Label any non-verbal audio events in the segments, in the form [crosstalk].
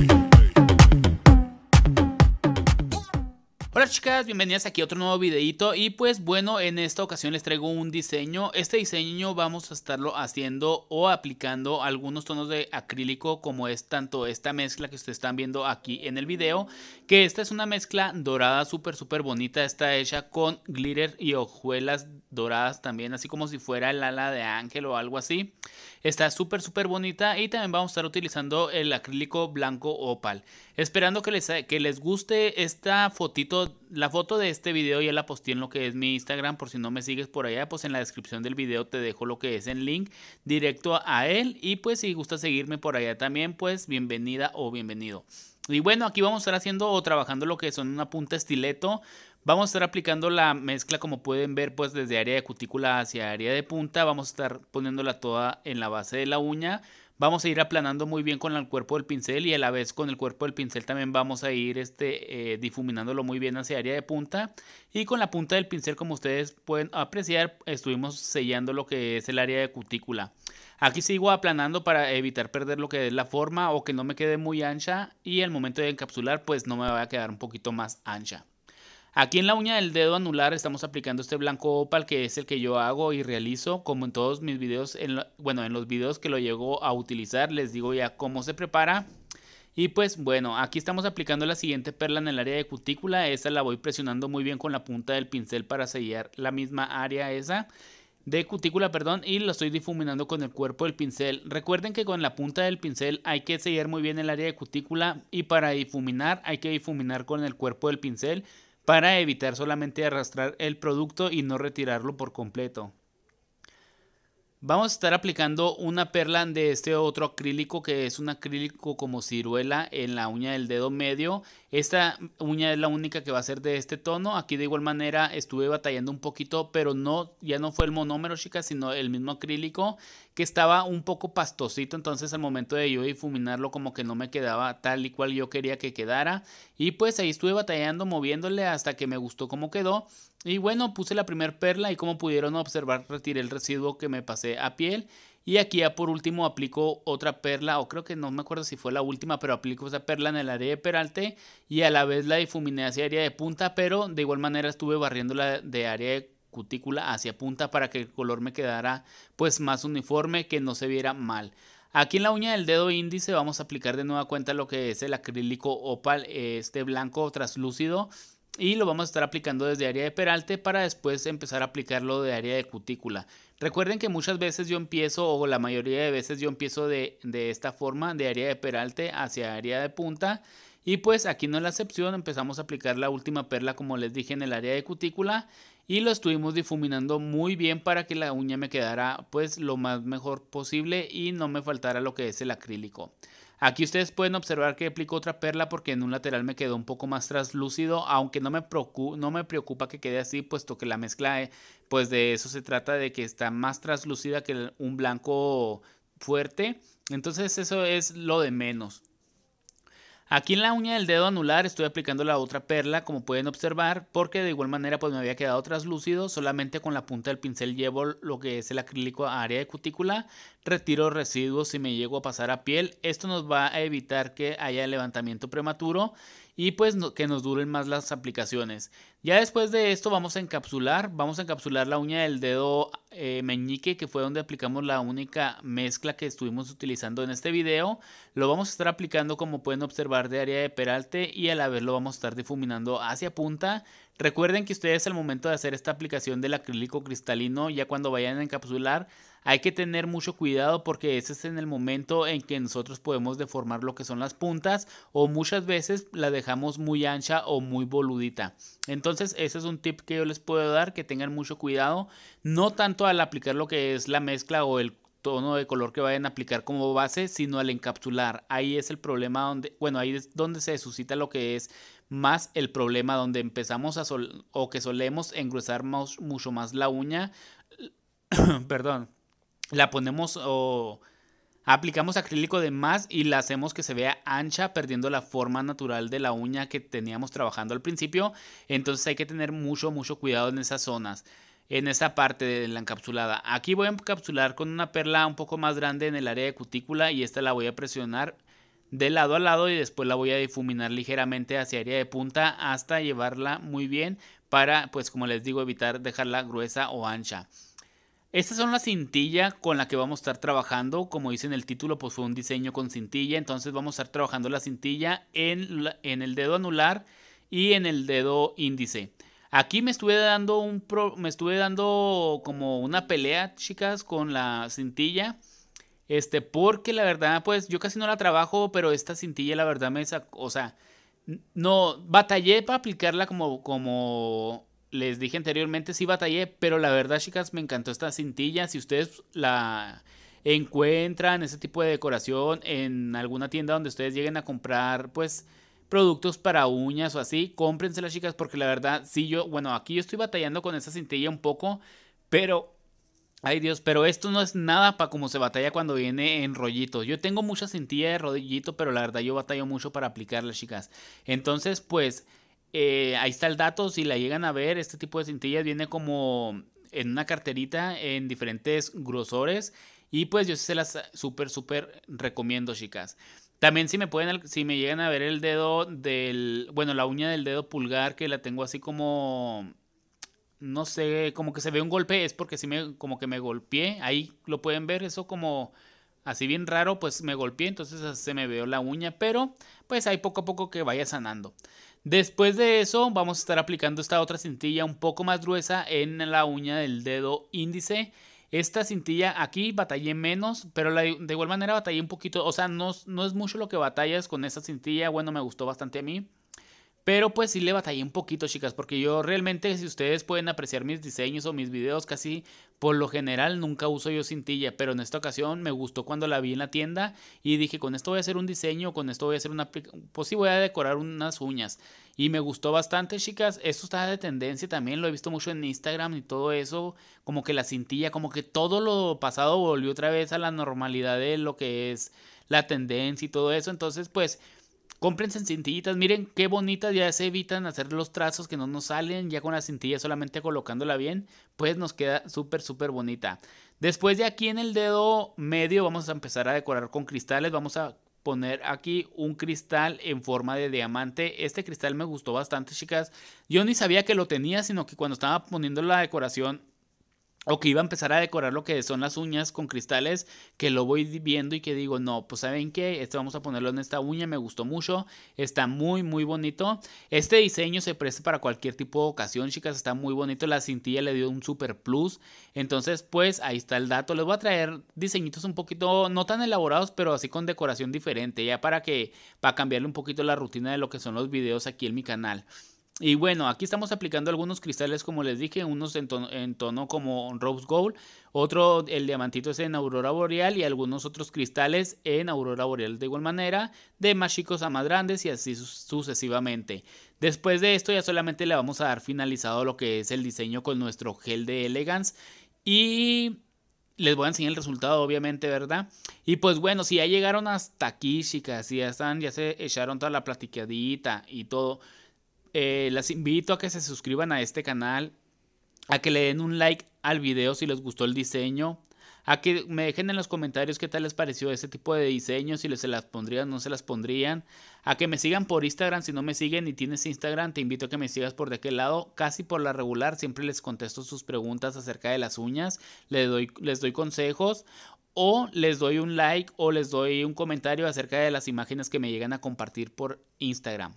way. chicas, bienvenidas aquí a otro nuevo videito y pues bueno, en esta ocasión les traigo un diseño. Este diseño vamos a estarlo haciendo o aplicando algunos tonos de acrílico como es tanto esta mezcla que ustedes están viendo aquí en el video, que esta es una mezcla dorada súper súper bonita, está hecha con glitter y hojuelas doradas también, así como si fuera el ala de ángel o algo así. Está súper súper bonita y también vamos a estar utilizando el acrílico blanco opal. Esperando que les, que les guste esta fotito la foto de este video ya la posté en lo que es mi Instagram, por si no me sigues por allá, pues en la descripción del video te dejo lo que es el link directo a él y pues si gusta seguirme por allá también, pues bienvenida o bienvenido. Y bueno, aquí vamos a estar haciendo o trabajando lo que son una punta estileto Vamos a estar aplicando la mezcla como pueden ver pues desde área de cutícula hacia área de punta. Vamos a estar poniéndola toda en la base de la uña. Vamos a ir aplanando muy bien con el cuerpo del pincel y a la vez con el cuerpo del pincel también vamos a ir este, eh, difuminándolo muy bien hacia área de punta. Y con la punta del pincel como ustedes pueden apreciar estuvimos sellando lo que es el área de cutícula. Aquí sigo aplanando para evitar perder lo que es la forma o que no me quede muy ancha y al momento de encapsular pues no me va a quedar un poquito más ancha. Aquí en la uña del dedo anular estamos aplicando este blanco opal que es el que yo hago y realizo como en todos mis videos, en bueno en los videos que lo llego a utilizar les digo ya cómo se prepara. Y pues bueno, aquí estamos aplicando la siguiente perla en el área de cutícula, esa la voy presionando muy bien con la punta del pincel para sellar la misma área esa de cutícula, perdón, y lo estoy difuminando con el cuerpo del pincel. Recuerden que con la punta del pincel hay que sellar muy bien el área de cutícula y para difuminar hay que difuminar con el cuerpo del pincel para evitar solamente arrastrar el producto y no retirarlo por completo. Vamos a estar aplicando una perla de este otro acrílico que es un acrílico como ciruela en la uña del dedo medio. Esta uña es la única que va a ser de este tono. Aquí de igual manera estuve batallando un poquito, pero no, ya no fue el monómero, chicas, sino el mismo acrílico que estaba un poco pastosito. Entonces al momento de yo difuminarlo como que no me quedaba tal y cual yo quería que quedara. Y pues ahí estuve batallando, moviéndole hasta que me gustó cómo quedó. Y bueno, puse la primera perla y como pudieron observar retiré el residuo que me pasé a piel. Y aquí ya por último aplico otra perla, o creo que no me acuerdo si fue la última, pero aplico esa perla en el área de peralte y a la vez la difuminé hacia área de punta, pero de igual manera estuve barriéndola de área de cutícula hacia punta para que el color me quedara pues más uniforme, que no se viera mal. Aquí en la uña del dedo índice vamos a aplicar de nueva cuenta lo que es el acrílico opal, este blanco traslúcido y lo vamos a estar aplicando desde área de peralte para después empezar a aplicarlo de área de cutícula. Recuerden que muchas veces yo empiezo o la mayoría de veces yo empiezo de, esta forma de área de peralte hacia área de punta y pues aquí no es la excepción, empezamos a aplicar la última perla como les dije en el área de cutícula y lo estuvimos difuminando muy bien para que la uña me quedara pues lo más mejor posible y no me faltara lo que es el acrílico. Aquí ustedes pueden observar que aplico otra perla porque en un lateral me quedó un poco más translúcido, aunque no me, preocupa, no me preocupa que quede así, puesto que la mezcla, eh, pues de eso se trata, de que está más translúcida que un blanco fuerte. Entonces eso es lo de menos. Aquí en la uña del dedo anular estoy aplicando la otra perla, como pueden observar, porque de igual manera pues me había quedado traslúcido, solamente con la punta del pincel llevo lo que es el acrílico área de cutícula, retiro residuos y me llego a pasar a piel, esto nos va a evitar que haya levantamiento prematuro y pues que nos duren más las aplicaciones. Ya después de esto vamos a encapsular, vamos a encapsular la uña del dedo eh, meñique que fue donde aplicamos la única mezcla que estuvimos utilizando en este video. Lo vamos a estar aplicando como pueden observar de área de peralte y a la vez lo vamos a estar difuminando hacia punta. Recuerden que ustedes al momento de hacer esta aplicación del acrílico cristalino ya cuando vayan a encapsular hay que tener mucho cuidado porque ese es en el momento en que nosotros podemos deformar lo que son las puntas o muchas veces la dejamos muy ancha o muy boludita. Entonces ese es un tip que yo les puedo dar, que tengan mucho cuidado, no tanto al aplicar lo que es la mezcla o el tono de color que vayan a aplicar como base, sino al encapsular. Ahí es el problema donde, bueno, ahí es donde se suscita lo que es más el problema donde empezamos a sol, o que solemos engrosar mucho más la uña, [coughs] perdón, la ponemos o aplicamos acrílico de más y la hacemos que se vea ancha, perdiendo la forma natural de la uña que teníamos trabajando al principio. Entonces hay que tener mucho, mucho cuidado en esas zonas, en esa parte de la encapsulada. Aquí voy a encapsular con una perla un poco más grande en el área de cutícula y esta la voy a presionar de lado a lado y después la voy a difuminar ligeramente hacia área de punta hasta llevarla muy bien para, pues como les digo, evitar dejarla gruesa o ancha. Estas son la cintilla con la que vamos a estar trabajando. Como dice en el título, pues fue un diseño con cintilla. Entonces vamos a estar trabajando la cintilla en, en el dedo anular y en el dedo índice. Aquí me estuve dando un me estuve dando como una pelea, chicas, con la cintilla. Este, porque la verdad, pues yo casi no la trabajo, pero esta cintilla la verdad me sacó, o sea, no, batallé para aplicarla como, como les dije anteriormente, sí batallé, pero la verdad, chicas, me encantó esta cintilla. Si ustedes la encuentran, ese tipo de decoración en alguna tienda donde ustedes lleguen a comprar, pues productos para uñas o así, cómprensela chicas porque la verdad, sí yo, bueno, aquí yo estoy batallando con esa cintilla un poco, pero Ay Dios, pero esto no es nada para como se batalla cuando viene en rollito. Yo tengo mucha cintilla de rollito, pero la verdad yo batallo mucho para aplicarla, chicas. Entonces, pues eh, ahí está el dato, si la llegan a ver, este tipo de cintillas viene como en una carterita en diferentes grosores y pues yo se las súper, súper recomiendo, chicas. También si me pueden, si me llegan a ver el dedo del, bueno, la uña del dedo pulgar que la tengo así como, no sé, como que se ve un golpe, es porque si me, como que me golpeé, ahí lo pueden ver, eso como así bien raro, pues me golpeé, entonces se me veo la uña, pero pues hay poco a poco que vaya sanando. Después de eso vamos a estar aplicando esta otra cintilla un poco más gruesa en la uña del dedo índice. Esta cintilla aquí batallé menos, pero de igual manera batallé un poquito, o sea, no, no es mucho lo que batallas con esta cintilla, bueno, me gustó bastante a mí. Pero pues sí le batallé un poquito, chicas, porque yo realmente, si ustedes pueden apreciar mis diseños o mis videos, casi por lo general nunca uso yo cintilla, pero en esta ocasión me gustó cuando la vi en la tienda y dije, con esto voy a hacer un diseño, con esto voy a hacer una... Pues sí, voy a decorar unas uñas. Y me gustó bastante, chicas. Esto está de tendencia también, lo he visto mucho en Instagram y todo eso, como que la cintilla, como que todo lo pasado volvió otra vez a la normalidad de lo que es la tendencia y todo eso. Entonces, pues Cómprense cintillitas, miren qué bonitas, ya se evitan hacer los trazos que no nos salen, ya con la cintilla solamente colocándola bien, pues nos queda súper, súper bonita. Después de aquí en el dedo medio vamos a empezar a decorar con cristales, vamos a poner aquí un cristal en forma de diamante. Este cristal me gustó bastante, chicas. Yo ni sabía que lo tenía, sino que cuando estaba poniendo la decoración o que iba a empezar a decorar lo que son las uñas con cristales, que lo voy viendo y que digo, no, pues saben qué, este vamos a ponerlo en esta uña, me gustó mucho, está muy, muy bonito. Este diseño se presta para cualquier tipo de ocasión, chicas, está muy bonito, la cintilla le dio un super plus. Entonces, pues ahí está el dato, les voy a traer diseñitos un poquito, no tan elaborados, pero así con decoración diferente, ya para que, para cambiarle un poquito la rutina de lo que son los videos aquí en mi canal. Y bueno, aquí estamos aplicando algunos cristales, como les dije, unos en tono, como rose gold, otro el diamantito es en aurora boreal y algunos otros cristales en aurora boreal de igual manera, de más chicos a más grandes y así sucesivamente. Después de esto ya solamente le vamos a dar finalizado lo que es el diseño con nuestro gel de elegance y les voy a enseñar el resultado, obviamente, ¿verdad? Y pues bueno, si ya llegaron hasta aquí, chicas, ya están, ya se echaron toda la platicadita y todo. Eh, las invito a que se suscriban a este canal, a que le den un like al video si les gustó el diseño, a que me dejen en los comentarios qué tal les pareció este tipo de diseño, si se las pondrían o no se las pondrían, a que me sigan por Instagram, si no me siguen y tienes Instagram, te invito a que me sigas por de aquel lado, casi por la regular, siempre les contesto sus preguntas acerca de las uñas, doy, les doy consejos o les doy un like o les doy un comentario acerca de las imágenes que me llegan a compartir por Instagram.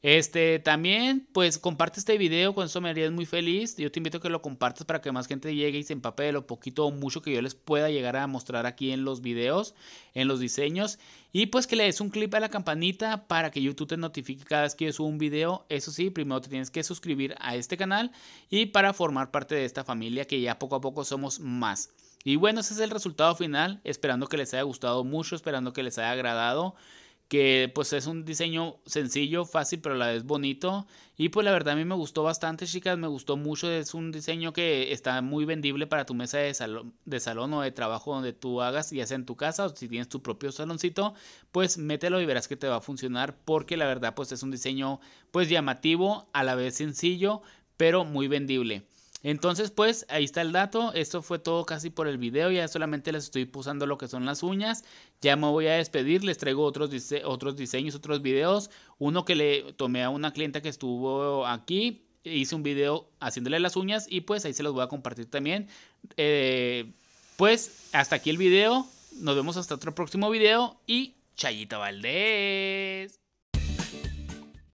Este, también, pues comparte este video, con eso me harías muy feliz. Yo te invito a que lo compartas para que más gente llegue y se empape de lo poquito o mucho que yo les pueda llegar a mostrar aquí en los videos, en los diseños. Y pues que le des un clip a la campanita para que YouTube te notifique cada vez que yo un video. Eso sí, primero te tienes que suscribir a este canal y para formar parte de esta familia que ya poco a poco somos más. Y bueno, ese es el resultado final, esperando que les haya gustado mucho, esperando que les haya agradado que pues es un diseño sencillo, fácil, pero a la vez bonito. Y pues la verdad a mí me gustó bastante, chicas, me gustó mucho. Es un diseño que está muy vendible para tu mesa de salón, de salón o de trabajo donde tú hagas, ya sea en tu casa o si tienes tu propio saloncito, pues mételo y verás que te va a funcionar porque la verdad pues es un diseño pues llamativo, a la vez sencillo, pero muy vendible. Entonces, pues ahí está el dato. Esto fue todo casi por el video. Ya solamente les estoy pulsando lo que son las uñas. Ya me voy a despedir. Les traigo otros, otros diseños, otros videos. Uno que le tomé a una clienta que estuvo aquí. Hice un video haciéndole las uñas y pues ahí se los voy a compartir también. Eh, pues hasta aquí el video. Nos vemos hasta otro próximo video y Chayita Valdés.